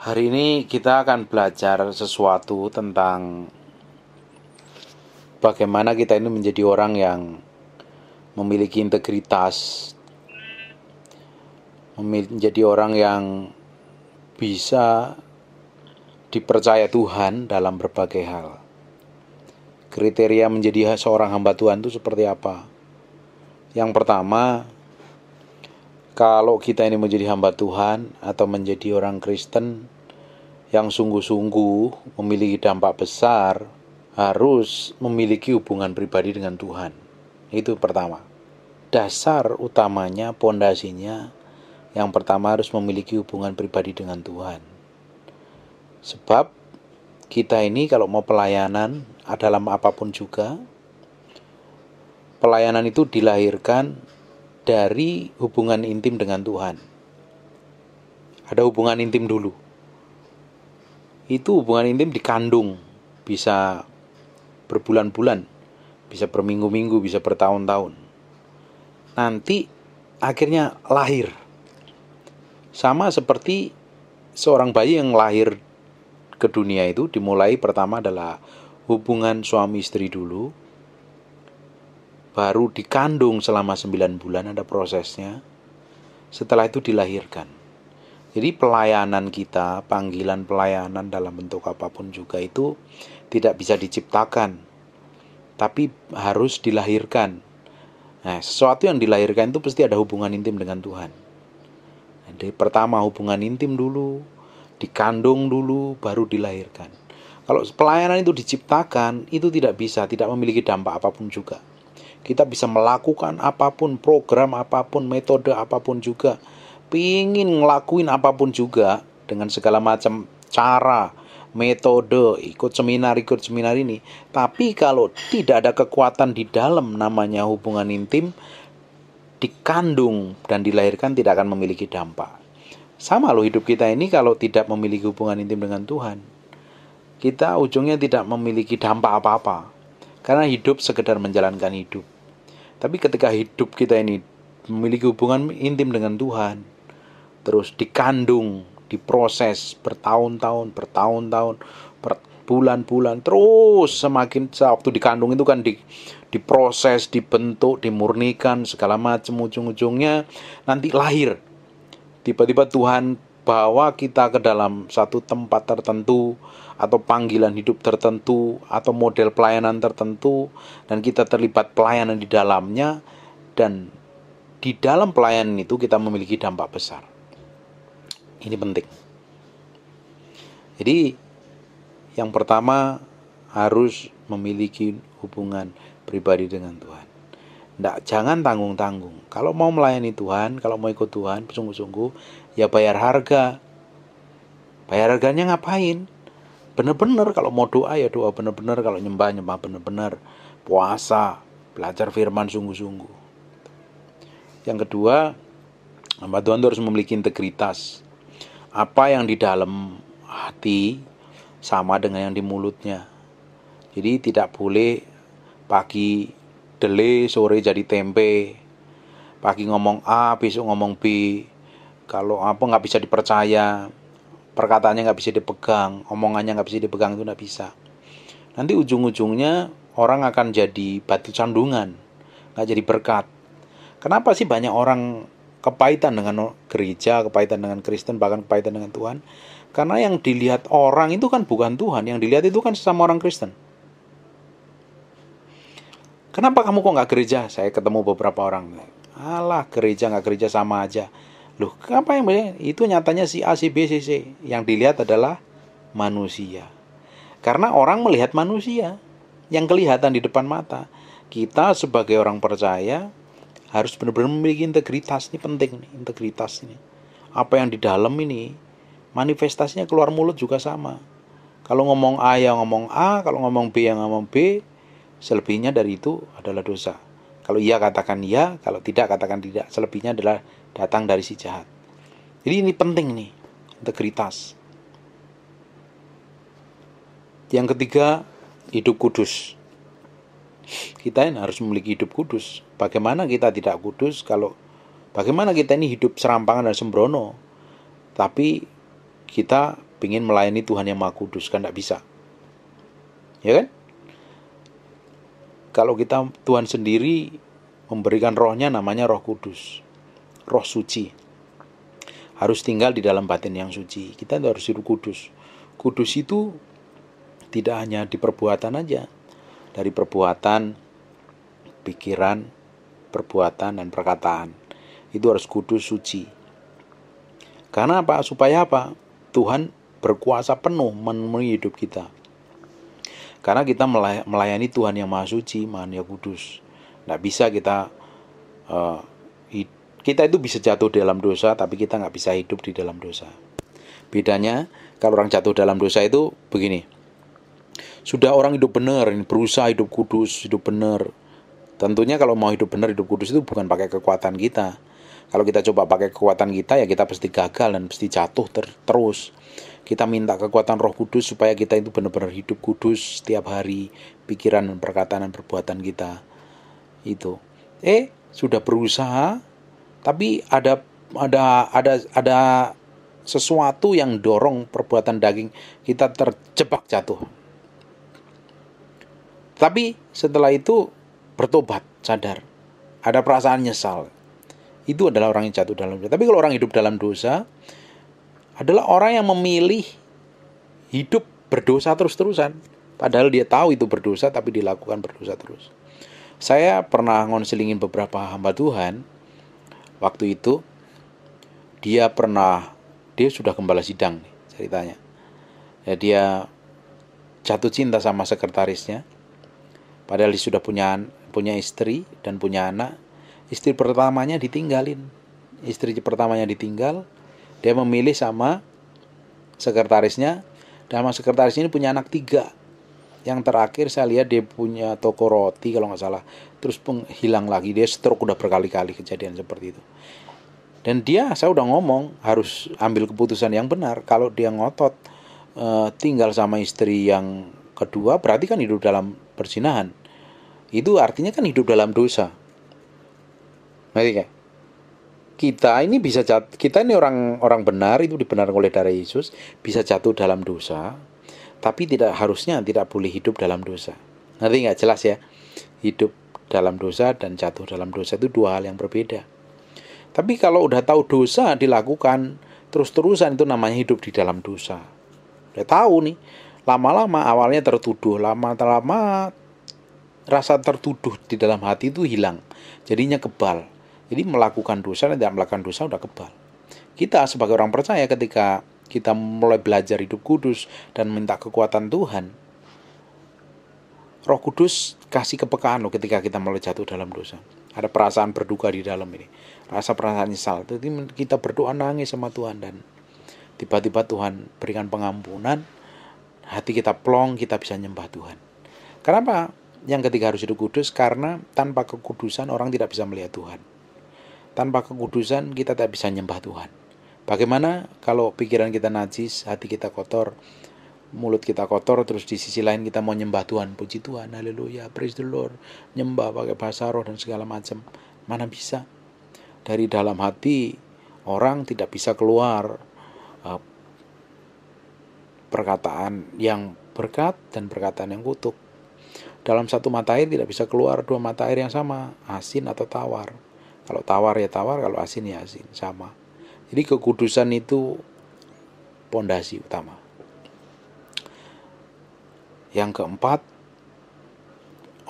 Hari ini kita akan belajar sesuatu tentang bagaimana kita ini menjadi orang yang memiliki integritas, menjadi orang yang bisa dipercaya Tuhan dalam berbagai hal. Kriteria menjadi seorang hamba Tuhan itu seperti apa? Yang pertama, kalau kita ini menjadi hamba Tuhan atau menjadi orang Kristen yang sungguh-sungguh memiliki dampak besar, harus memiliki hubungan pribadi dengan Tuhan. Itu pertama. Dasar utamanya, pondasinya, yang pertama harus memiliki hubungan pribadi dengan Tuhan. Sebab kita ini kalau mau pelayanan dalam apapun juga, pelayanan itu dilahirkan dari hubungan intim dengan Tuhan. Ada hubungan intim dulu. Itu hubungan intim dikandung, bisa berbulan-bulan, bisa berminggu-minggu, bisa bertahun-tahun. Nanti akhirnya lahir. Sama seperti seorang bayi yang lahir ke dunia itu dimulai pertama adalah hubungan suami istri dulu, baru dikandung selama 9 bulan ada prosesnya. Setelah itu dilahirkan. Jadi pelayanan kita, panggilan pelayanan dalam bentuk apapun juga itu tidak bisa diciptakan. Tapi harus dilahirkan. Nah, sesuatu yang dilahirkan itu pasti ada hubungan intim dengan Tuhan. Jadi pertama hubungan intim dulu, dikandung dulu, baru dilahirkan. Kalau pelayanan itu diciptakan, itu tidak bisa, tidak memiliki dampak apapun juga. Kita bisa melakukan apapun program apapun metode apapun juga. Pingin ngelakuin apapun juga dengan segala macam cara, metode, ikut seminar, ikut seminar ini. Tapi kalau tidak ada kekuatan di dalam namanya hubungan intim, dikandung dan dilahirkan tidak akan memiliki dampak. Sama loh hidup kita ini kalau tidak memiliki hubungan intim dengan Tuhan. Kita ujungnya tidak memiliki dampak apa-apa. Karena hidup sekedar menjalankan hidup. Tapi ketika hidup kita ini memiliki hubungan intim dengan Tuhan, terus dikandung, diproses bertahun-tahun, bertahun-tahun, berbulan-bulan, terus semakin waktu dikandung itu kan di, diproses, dibentuk, dimurnikan segala macam ujung-ujungnya nanti lahir. Tiba-tiba Tuhan bawa kita ke dalam satu tempat tertentu atau panggilan hidup tertentu atau model pelayanan tertentu dan kita terlibat pelayanan di dalamnya dan di dalam pelayanan itu kita memiliki dampak besar. Ini penting. Jadi yang pertama harus memiliki hubungan pribadi dengan Tuhan. Nggak, jangan tanggung-tanggung. Kalau mau melayani Tuhan, kalau mau ikut Tuhan, sungguh-sungguh, ya bayar harga. Bayar harganya ngapain? bener-bener kalau mau doa ya doa bener-bener kalau nyembah nyembah bener-bener puasa belajar firman sungguh-sungguh yang kedua hamba Tuhan harus memiliki integritas apa yang di dalam hati sama dengan yang di mulutnya jadi tidak boleh pagi dele sore jadi tempe pagi ngomong A besok ngomong B kalau apa nggak bisa dipercaya perkataannya nggak bisa dipegang, omongannya nggak bisa dipegang itu nggak bisa. Nanti ujung-ujungnya orang akan jadi batu candungan, nggak jadi berkat. Kenapa sih banyak orang kepaitan dengan gereja, kepaitan dengan Kristen, bahkan kepaitan dengan Tuhan? Karena yang dilihat orang itu kan bukan Tuhan, yang dilihat itu kan sesama orang Kristen. Kenapa kamu kok nggak gereja? Saya ketemu beberapa orang. Alah gereja nggak gereja sama aja. Loh, kenapa yang bayangin? Itu nyatanya si A, si B, si C. Yang dilihat adalah manusia. Karena orang melihat manusia yang kelihatan di depan mata. Kita sebagai orang percaya harus benar-benar memiliki integritas. Ini penting nih, integritas ini. Apa yang di dalam ini, manifestasinya keluar mulut juga sama. Kalau ngomong A ya ngomong A, kalau ngomong B ya ngomong B, selebihnya dari itu adalah dosa. Kalau iya katakan iya, kalau tidak katakan tidak, selebihnya adalah datang dari si jahat. Jadi ini penting nih, integritas. Yang ketiga, hidup kudus. Kita ini harus memiliki hidup kudus. Bagaimana kita tidak kudus kalau bagaimana kita ini hidup serampangan dan sembrono, tapi kita ingin melayani Tuhan yang Maha Kudus kan tidak bisa. Ya kan? Kalau kita Tuhan sendiri memberikan rohnya namanya roh kudus roh suci. Harus tinggal di dalam batin yang suci. Kita itu harus hidup kudus. Kudus itu tidak hanya di perbuatan aja. Dari perbuatan, pikiran, perbuatan, dan perkataan. Itu harus kudus suci. Karena apa? Supaya apa? Tuhan berkuasa penuh memenuhi hidup kita. Karena kita melayani Tuhan yang Maha Suci, Maha Kudus. Tidak bisa kita uh, kita itu bisa jatuh dalam dosa, tapi kita nggak bisa hidup di dalam dosa. Bedanya, kalau orang jatuh dalam dosa itu begini. Sudah orang hidup benar, berusaha hidup kudus, hidup benar. Tentunya kalau mau hidup benar, hidup kudus itu bukan pakai kekuatan kita. Kalau kita coba pakai kekuatan kita, ya kita pasti gagal dan pasti jatuh ter terus kita minta kekuatan Roh Kudus supaya kita itu benar-benar hidup kudus setiap hari, pikiran dan perkataan dan perbuatan kita. Itu. Eh, sudah berusaha tapi ada ada ada ada sesuatu yang dorong perbuatan daging kita terjebak jatuh. Tapi setelah itu bertobat, sadar. Ada perasaan nyesal. Itu adalah orang yang jatuh dalam dosa. Tapi kalau orang hidup dalam dosa adalah orang yang memilih hidup berdosa terus-terusan. Padahal dia tahu itu berdosa tapi dilakukan berdosa terus. Saya pernah ngonselingin beberapa hamba Tuhan waktu itu dia pernah dia sudah kembali sidang ceritanya ya dia jatuh cinta sama sekretarisnya padahal dia sudah punya punya istri dan punya anak istri pertamanya ditinggalin istri pertamanya ditinggal dia memilih sama sekretarisnya dan sama sekretarisnya ini punya anak tiga yang terakhir saya lihat dia punya toko roti kalau nggak salah terus penghilang lagi dia stroke udah berkali-kali kejadian seperti itu dan dia saya udah ngomong harus ambil keputusan yang benar kalau dia ngotot e, tinggal sama istri yang kedua berarti kan hidup dalam persinahan itu artinya kan hidup dalam dosa ngerti kan kita ini bisa jat, kita ini orang orang benar itu dibenarkan oleh darah Yesus bisa jatuh dalam dosa tapi tidak harusnya tidak boleh hidup dalam dosa. Nanti nggak jelas ya, hidup dalam dosa dan jatuh dalam dosa itu dua hal yang berbeda. Tapi kalau udah tahu dosa dilakukan terus-terusan itu namanya hidup di dalam dosa. Udah tahu nih, lama-lama awalnya tertuduh, lama-lama rasa tertuduh di dalam hati itu hilang. Jadinya kebal. Jadi melakukan dosa dan tidak melakukan dosa udah kebal. Kita sebagai orang percaya ketika kita mulai belajar hidup kudus dan minta kekuatan Tuhan, Roh Kudus kasih kepekaan loh ketika kita mulai jatuh dalam dosa. Ada perasaan berduka di dalam ini, rasa perasaan nyesal. Jadi kita berdoa nangis sama Tuhan dan tiba-tiba Tuhan berikan pengampunan, hati kita plong, kita bisa nyembah Tuhan. Kenapa? Yang ketiga harus hidup kudus karena tanpa kekudusan orang tidak bisa melihat Tuhan. Tanpa kekudusan kita tidak bisa nyembah Tuhan. Bagaimana kalau pikiran kita najis, hati kita kotor, mulut kita kotor terus di sisi lain kita mau nyembah Tuhan puji Tuhan haleluya praise the Lord nyembah pakai bahasa roh dan segala macam mana bisa dari dalam hati orang tidak bisa keluar uh, perkataan yang berkat dan perkataan yang kutuk dalam satu mata air tidak bisa keluar dua mata air yang sama asin atau tawar kalau tawar ya tawar kalau asin ya asin sama jadi kekudusan itu pondasi utama. Yang keempat,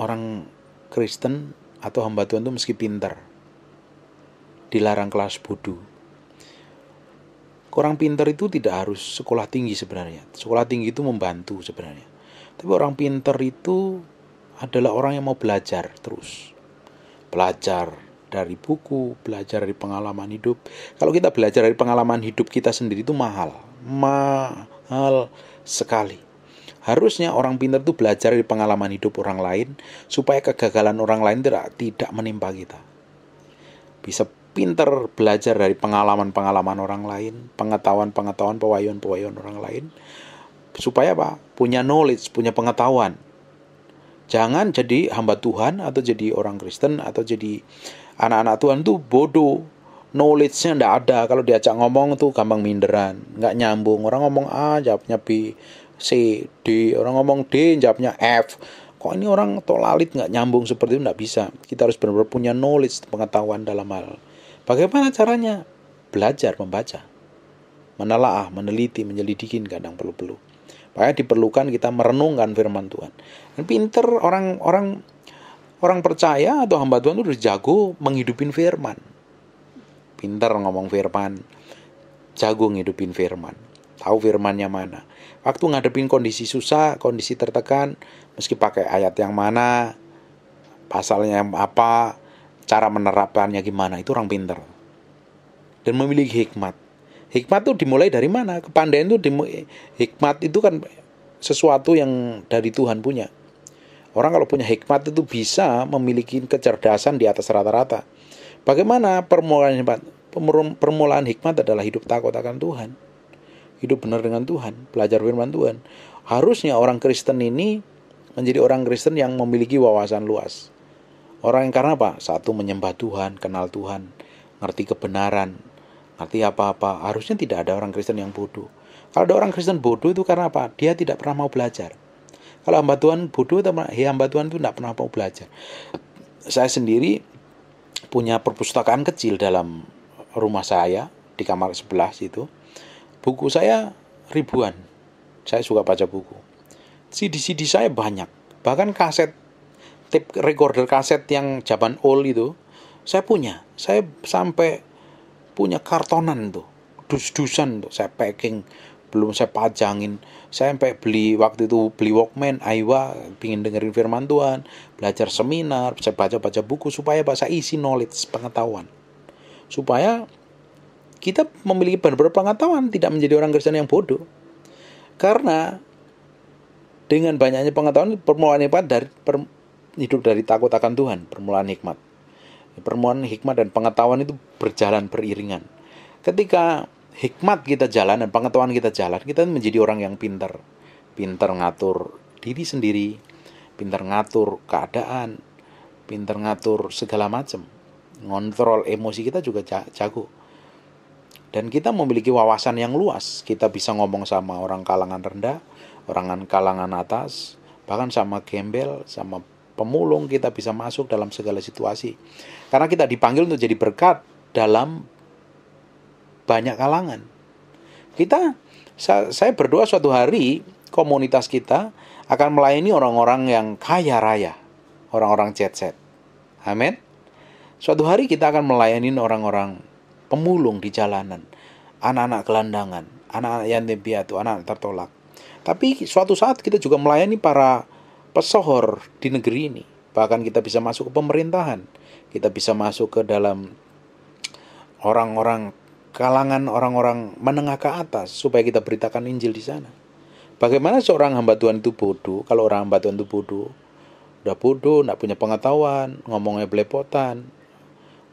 orang Kristen atau hamba Tuhan itu meski pintar, dilarang kelas bodoh. Orang pintar itu tidak harus sekolah tinggi sebenarnya. Sekolah tinggi itu membantu sebenarnya. Tapi orang pintar itu adalah orang yang mau belajar terus. Belajar, dari buku, belajar dari pengalaman hidup. Kalau kita belajar dari pengalaman hidup kita sendiri itu mahal, mahal sekali. Harusnya orang pintar itu belajar dari pengalaman hidup orang lain supaya kegagalan orang lain tidak tidak menimpa kita. Bisa pintar belajar dari pengalaman-pengalaman orang lain, pengetahuan-pengetahuan, pewayuan-pewayuan orang lain supaya apa? Punya knowledge, punya pengetahuan. Jangan jadi hamba Tuhan atau jadi orang Kristen atau jadi anak-anak Tuhan tuh bodoh knowledge-nya ndak ada kalau diajak ngomong tuh gampang minderan nggak nyambung orang ngomong A jawabnya B C D orang ngomong D jawabnya F kok ini orang tolalit nggak nyambung seperti itu nggak bisa kita harus benar-benar punya knowledge pengetahuan dalam hal bagaimana caranya belajar membaca menelaah meneliti menyelidikin kadang perlu-perlu makanya diperlukan kita merenungkan firman Tuhan dan pinter orang-orang Orang percaya atau hamba Tuhan itu udah jago menghidupin firman. pintar ngomong firman. Jago ngidupin firman. Tahu firmannya mana. Waktu ngadepin kondisi susah, kondisi tertekan, meski pakai ayat yang mana, pasalnya apa, cara menerapkannya gimana, itu orang pintar. Dan memiliki hikmat. Hikmat itu dimulai dari mana? Kepandaian itu dimulai, hikmat itu kan sesuatu yang dari Tuhan punya Orang kalau punya hikmat itu bisa memiliki kecerdasan di atas rata-rata. Bagaimana permulaan hikmat? Permulaan hikmat adalah hidup takut akan Tuhan. Hidup benar dengan Tuhan, belajar firman Tuhan. Harusnya orang Kristen ini menjadi orang Kristen yang memiliki wawasan luas. Orang yang karena apa? Satu menyembah Tuhan, kenal Tuhan, ngerti kebenaran, ngerti apa-apa. Harusnya tidak ada orang Kristen yang bodoh. Kalau ada orang Kristen bodoh itu karena apa? Dia tidak pernah mau belajar kalau hamba Tuhan bodoh ya hamba Tuhan itu tidak pernah mau belajar saya sendiri punya perpustakaan kecil dalam rumah saya di kamar sebelah situ buku saya ribuan saya suka baca buku CD-CD saya banyak bahkan kaset tape recorder kaset yang zaman old itu saya punya saya sampai punya kartonan tuh dus-dusan tuh saya packing belum saya pajangin saya sampai beli waktu itu beli Walkman Aiwa pingin dengerin firman Tuhan belajar seminar saya baca baca buku supaya bahasa isi knowledge pengetahuan supaya kita memiliki benar-benar pengetahuan tidak menjadi orang Kristen yang bodoh karena dengan banyaknya pengetahuan permulaan hikmat dari per, hidup dari takut akan Tuhan permulaan hikmat permulaan hikmat dan pengetahuan itu berjalan beriringan ketika hikmat kita jalan dan pengetahuan kita jalan, kita menjadi orang yang pintar, pintar ngatur diri sendiri, pintar ngatur keadaan, pintar ngatur segala macam. Ngontrol emosi kita juga jago. Dan kita memiliki wawasan yang luas. Kita bisa ngomong sama orang kalangan rendah, orang kalangan atas, bahkan sama gembel, sama pemulung kita bisa masuk dalam segala situasi. Karena kita dipanggil untuk jadi berkat dalam banyak kalangan. Kita saya berdoa suatu hari komunitas kita akan melayani orang-orang yang kaya raya, orang-orang jet set. Amin. Suatu hari kita akan melayani orang-orang pemulung di jalanan, anak-anak gelandangan, anak-anak yatim piatu, anak-anak tertolak. Tapi suatu saat kita juga melayani para pesohor di negeri ini. Bahkan kita bisa masuk ke pemerintahan, kita bisa masuk ke dalam orang-orang kalangan orang-orang menengah ke atas supaya kita beritakan Injil di sana. Bagaimana seorang hamba Tuhan itu bodoh kalau orang hamba Tuhan itu bodoh? Udah bodoh, nggak punya pengetahuan, ngomongnya belepotan,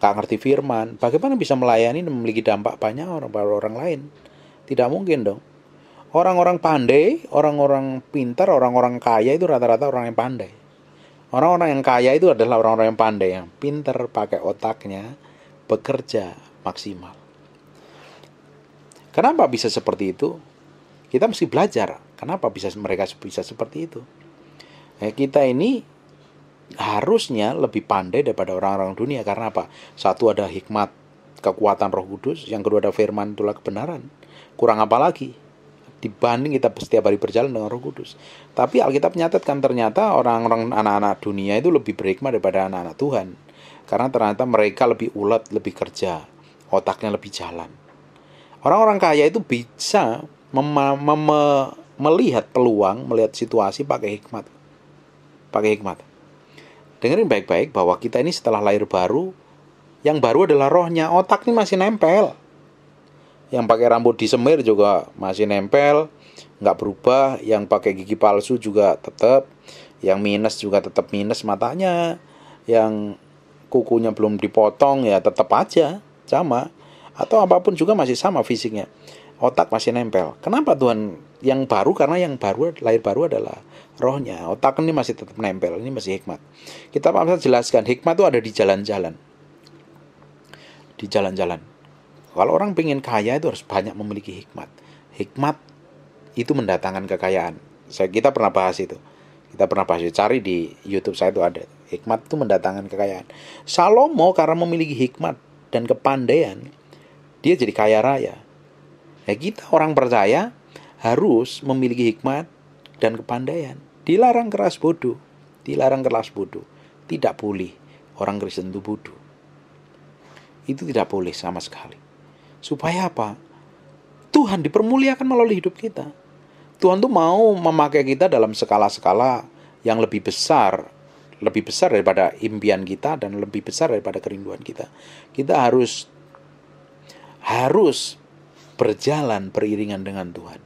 nggak ngerti firman. Bagaimana bisa melayani dan memiliki dampak banyak orang pada orang lain? Tidak mungkin dong. Orang-orang pandai, orang-orang pintar, orang-orang kaya itu rata-rata orang yang pandai. Orang-orang yang kaya itu adalah orang-orang yang pandai, yang pintar, pakai otaknya, bekerja maksimal. Kenapa bisa seperti itu? Kita mesti belajar. Kenapa bisa mereka bisa seperti itu? Nah, kita ini harusnya lebih pandai daripada orang-orang dunia karena apa? Satu ada hikmat kekuatan Roh Kudus, yang kedua ada firman itulah kebenaran. Kurang apa lagi? Dibanding kita setiap hari berjalan dengan Roh Kudus. Tapi Alkitab nyatakan ternyata orang-orang anak-anak dunia itu lebih berhikmat daripada anak-anak Tuhan. Karena ternyata mereka lebih ulet, lebih kerja, otaknya lebih jalan. Orang-orang kaya itu bisa mem- mem- melihat peluang, melihat situasi pakai hikmat. Pakai hikmat. Dengerin baik-baik bahwa kita ini setelah lahir baru, yang baru adalah rohnya, otak ini masih nempel. Yang pakai rambut disemir juga masih nempel, nggak berubah. Yang pakai gigi palsu juga tetap. Yang minus juga tetap minus matanya. Yang kukunya belum dipotong ya tetap aja sama atau apapun juga masih sama fisiknya otak masih nempel. Kenapa Tuhan yang baru? Karena yang baru lahir baru adalah rohnya. Otak ini masih tetap nempel. Ini masih hikmat. Kita paksa jelaskan hikmat itu ada di jalan-jalan. Di jalan-jalan. Kalau orang pengen kaya itu harus banyak memiliki hikmat. Hikmat itu mendatangkan kekayaan. Saya kita pernah bahas itu. Kita pernah bahas itu. Cari di YouTube saya itu ada. Hikmat itu mendatangkan kekayaan. Salomo karena memiliki hikmat dan kepandaian, dia jadi kaya raya. Ya kita orang percaya harus memiliki hikmat dan kepandaian. Dilarang keras bodoh, dilarang keras bodoh. Tidak boleh orang Kristen itu bodoh. Itu tidak boleh sama sekali. Supaya apa? Tuhan dipermuliakan melalui hidup kita. Tuhan tuh mau memakai kita dalam skala-skala yang lebih besar lebih besar daripada impian kita dan lebih besar daripada kerinduan kita. Kita harus harus berjalan beriringan dengan Tuhan.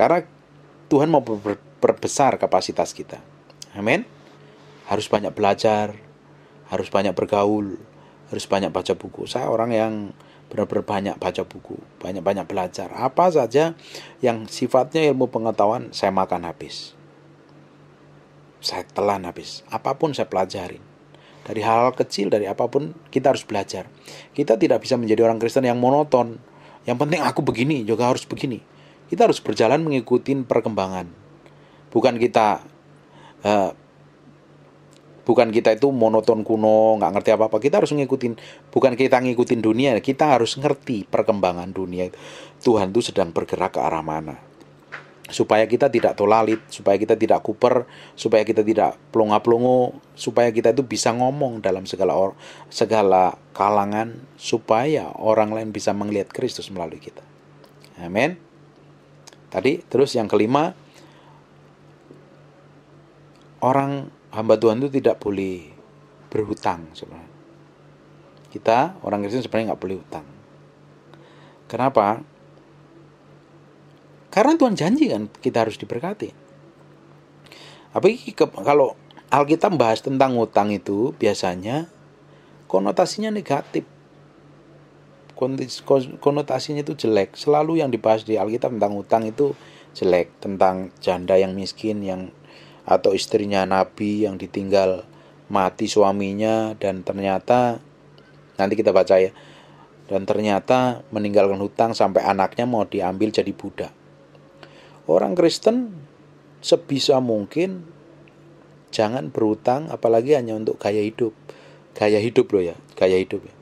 Karena Tuhan mau perbesar kapasitas kita. Amin. Harus banyak belajar, harus banyak bergaul, harus banyak baca buku. Saya orang yang benar-benar banyak baca buku, banyak-banyak belajar. Apa saja yang sifatnya ilmu pengetahuan saya makan habis. Saya telan habis. Apapun saya pelajarin. Dari hal-hal kecil, dari apapun kita harus belajar. Kita tidak bisa menjadi orang Kristen yang monoton. Yang penting aku begini, juga harus begini. Kita harus berjalan mengikuti perkembangan. Bukan kita uh, bukan kita itu monoton kuno nggak ngerti apa apa kita harus mengikuti, bukan kita ngikutin dunia kita harus ngerti perkembangan dunia Tuhan itu sedang bergerak ke arah mana supaya kita tidak tolalit, supaya kita tidak kuper, supaya kita tidak pelongo-pelongo, supaya kita itu bisa ngomong dalam segala or, segala kalangan, supaya orang lain bisa melihat Kristus melalui kita. Amin. Tadi terus yang kelima, orang hamba Tuhan itu tidak boleh berhutang sebenarnya. Kita orang Kristen sebenarnya nggak boleh hutang. Kenapa? Karena Tuhan janji kan kita harus diberkati. Tapi kalau Alkitab bahas tentang utang itu biasanya konotasinya negatif. Konotasinya itu jelek. Selalu yang dibahas di Alkitab tentang utang itu jelek, tentang janda yang miskin yang atau istrinya nabi yang ditinggal mati suaminya dan ternyata nanti kita baca ya dan ternyata meninggalkan hutang sampai anaknya mau diambil jadi budak Orang Kristen sebisa mungkin jangan berutang apalagi hanya untuk gaya hidup. Gaya hidup loh ya, gaya hidup ya.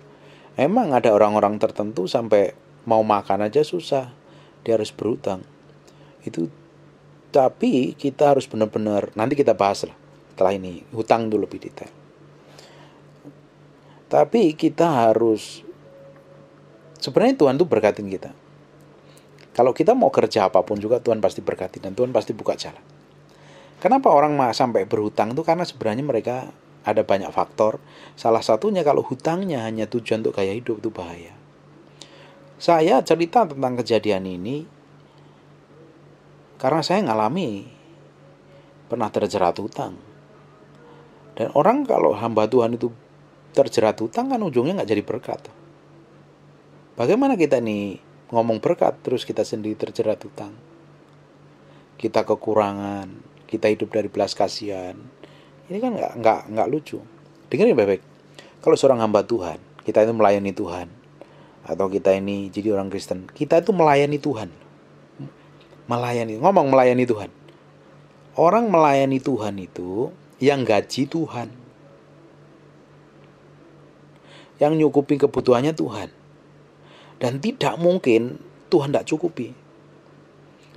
Emang ada orang-orang tertentu sampai mau makan aja susah. Dia harus berutang. Itu tapi kita harus benar-benar nanti kita bahas lah setelah ini hutang itu lebih detail. Tapi kita harus sebenarnya Tuhan tuh berkatin kita kalau kita mau kerja apapun juga Tuhan pasti berkati dan Tuhan pasti buka jalan. Kenapa orang sampai berhutang itu karena sebenarnya mereka ada banyak faktor. Salah satunya kalau hutangnya hanya tujuan untuk gaya hidup itu bahaya. Saya cerita tentang kejadian ini karena saya ngalami pernah terjerat hutang. Dan orang kalau hamba Tuhan itu terjerat hutang kan ujungnya nggak jadi berkat. Bagaimana kita nih ngomong berkat terus kita sendiri terjerat hutang. Kita kekurangan, kita hidup dari belas kasihan. Ini kan nggak nggak nggak lucu. dengar ya bebek Kalau seorang hamba Tuhan, kita itu melayani Tuhan, atau kita ini jadi orang Kristen, kita itu melayani Tuhan. Melayani, ngomong melayani Tuhan. Orang melayani Tuhan itu yang gaji Tuhan. Yang nyukupi kebutuhannya Tuhan dan tidak mungkin Tuhan tidak cukupi.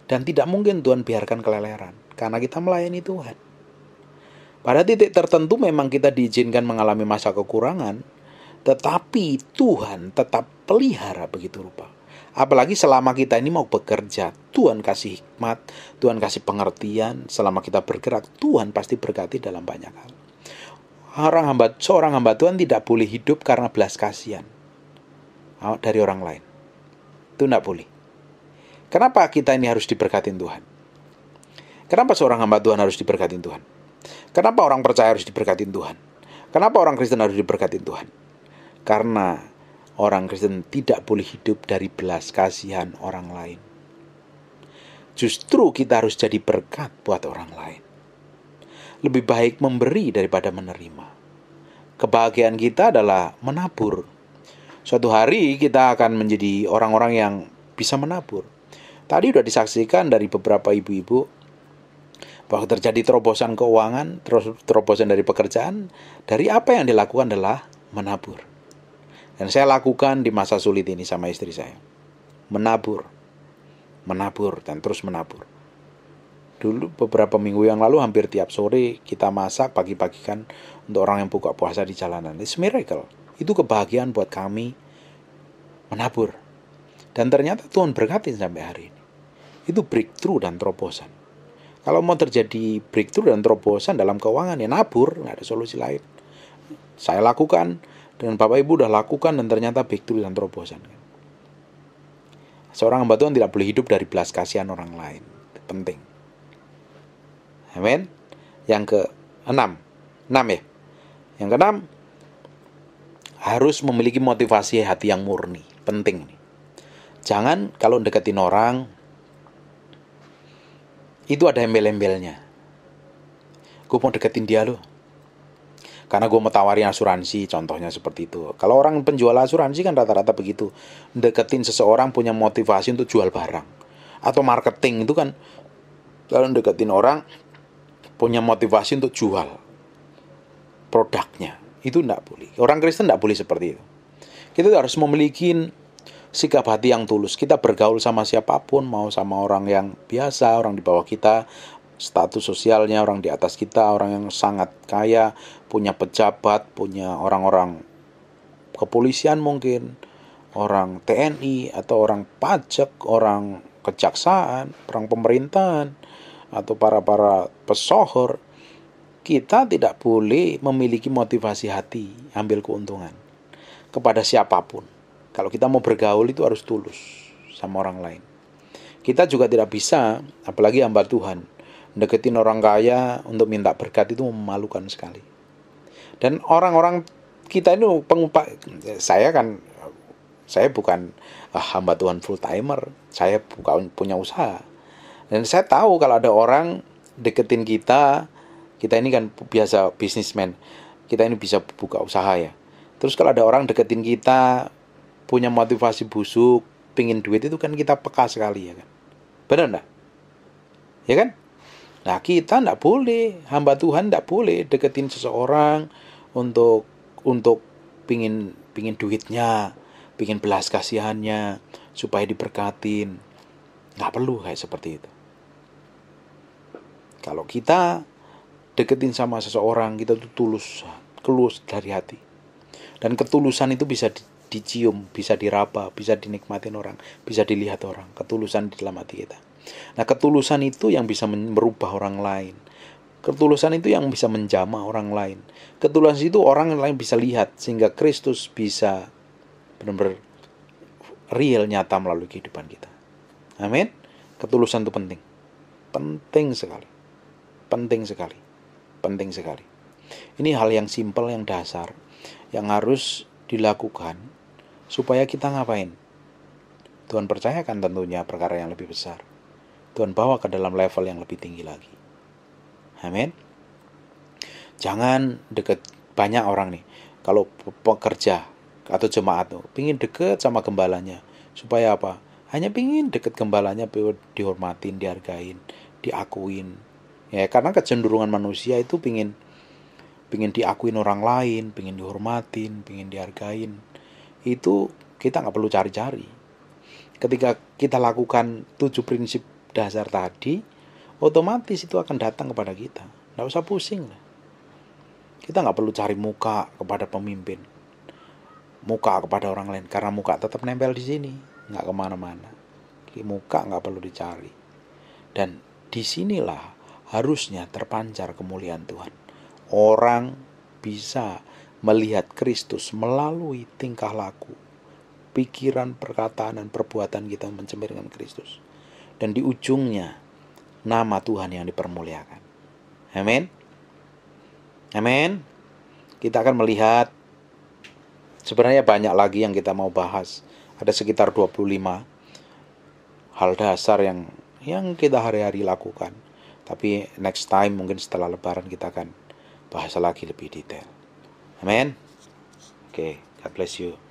Dan tidak mungkin Tuhan biarkan keleleran. Karena kita melayani Tuhan. Pada titik tertentu memang kita diizinkan mengalami masa kekurangan. Tetapi Tuhan tetap pelihara begitu rupa. Apalagi selama kita ini mau bekerja, Tuhan kasih hikmat, Tuhan kasih pengertian. Selama kita bergerak, Tuhan pasti berkati dalam banyak hal. Orang hamba, seorang hamba Tuhan tidak boleh hidup karena belas kasihan dari orang lain. Itu tidak boleh. Kenapa kita ini harus diberkatin Tuhan? Kenapa seorang hamba Tuhan harus diberkatin Tuhan? Kenapa orang percaya harus diberkatin Tuhan? Kenapa orang Kristen harus diberkatin Tuhan? Karena orang Kristen tidak boleh hidup dari belas kasihan orang lain. Justru kita harus jadi berkat buat orang lain. Lebih baik memberi daripada menerima. Kebahagiaan kita adalah menabur Suatu hari kita akan menjadi orang-orang yang bisa menabur. Tadi sudah disaksikan dari beberapa ibu-ibu bahwa terjadi terobosan keuangan, terus terobosan dari pekerjaan, dari apa yang dilakukan adalah menabur. Dan saya lakukan di masa sulit ini sama istri saya. Menabur. Menabur dan terus menabur. Dulu beberapa minggu yang lalu hampir tiap sore kita masak pagi-pagi kan untuk orang yang buka puasa di jalanan. It's miracle itu kebahagiaan buat kami menabur. Dan ternyata Tuhan berkati sampai hari ini. Itu breakthrough dan terobosan. Kalau mau terjadi breakthrough dan terobosan dalam keuangan ya nabur, nggak ada solusi lain. Saya lakukan dan Bapak Ibu udah lakukan dan ternyata breakthrough dan terobosan. Seorang hamba Tuhan tidak boleh hidup dari belas kasihan orang lain. Itu penting. Amin. Yang ke enam, enam ya. Yang keenam, harus memiliki motivasi hati yang murni. Penting ini. Jangan kalau deketin orang itu ada embel-embelnya. Gue mau deketin dia loh. Karena gue mau tawarin asuransi, contohnya seperti itu. Kalau orang penjual asuransi kan rata-rata begitu. Deketin seseorang punya motivasi untuk jual barang. Atau marketing itu kan kalau deketin orang punya motivasi untuk jual produknya itu tidak boleh. Orang Kristen tidak boleh seperti itu. Kita harus memiliki sikap hati yang tulus. Kita bergaul sama siapapun, mau sama orang yang biasa, orang di bawah kita, status sosialnya, orang di atas kita, orang yang sangat kaya, punya pejabat, punya orang-orang kepolisian mungkin, orang TNI atau orang pajak, orang kejaksaan, orang pemerintahan, atau para-para pesohor, kita tidak boleh memiliki motivasi hati ambil keuntungan kepada siapapun. Kalau kita mau bergaul itu harus tulus sama orang lain. Kita juga tidak bisa, apalagi hamba Tuhan, deketin orang kaya untuk minta berkat itu memalukan sekali. Dan orang-orang kita ini pengupa saya kan saya bukan ah, hamba Tuhan full timer, saya bukan punya usaha. Dan saya tahu kalau ada orang deketin kita kita ini kan biasa bisnismen. Kita ini bisa buka usaha ya. Terus kalau ada orang deketin kita, punya motivasi busuk, pingin duit itu kan kita peka sekali ya kan. Benar enggak? Ya kan? Nah kita enggak boleh, hamba Tuhan enggak boleh deketin seseorang untuk untuk pingin pingin duitnya, pingin belas kasihannya, supaya diberkatin. Nggak perlu kayak seperti itu. Kalau kita deketin sama seseorang kita tuh tulus kelus dari hati dan ketulusan itu bisa di, dicium bisa diraba bisa dinikmatin orang bisa dilihat orang ketulusan di dalam hati kita nah ketulusan itu yang bisa merubah orang lain ketulusan itu yang bisa menjama orang lain ketulusan itu orang lain bisa lihat sehingga Kristus bisa benar-benar real nyata melalui kehidupan kita amin ketulusan itu penting penting sekali penting sekali penting sekali. Ini hal yang simpel, yang dasar, yang harus dilakukan supaya kita ngapain? Tuhan percayakan tentunya perkara yang lebih besar. Tuhan bawa ke dalam level yang lebih tinggi lagi. Amin. Jangan deket banyak orang nih. Kalau pekerja atau jemaat tuh pingin deket sama gembalanya supaya apa? Hanya pingin deket gembalanya dihormatin, dihargain, diakuin, ya karena kecenderungan manusia itu pingin pingin diakuin orang lain pingin dihormatin pingin dihargain itu kita nggak perlu cari-cari ketika kita lakukan tujuh prinsip dasar tadi otomatis itu akan datang kepada kita nggak usah pusing kita nggak perlu cari muka kepada pemimpin muka kepada orang lain karena muka tetap nempel di sini nggak kemana-mana muka nggak perlu dicari dan disinilah harusnya terpancar kemuliaan Tuhan. Orang bisa melihat Kristus melalui tingkah laku, pikiran, perkataan, dan perbuatan kita mencemirkan Kristus. Dan di ujungnya, nama Tuhan yang dipermuliakan. Amin. Amin. Kita akan melihat sebenarnya banyak lagi yang kita mau bahas. Ada sekitar 25 hal dasar yang yang kita hari-hari lakukan tapi next time mungkin setelah lebaran kita akan bahas lagi lebih detail. Amin. Oke, okay, God bless you.